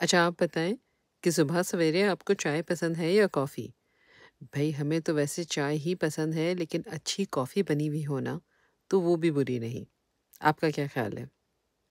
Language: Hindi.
अच्छा आप बताएं कि सुबह सवेरे आपको चाय पसंद है या कॉफ़ी भाई हमें तो वैसे चाय ही पसंद है लेकिन अच्छी कॉफ़ी बनी हुई हो ना तो वो भी बुरी नहीं आपका क्या ख्याल है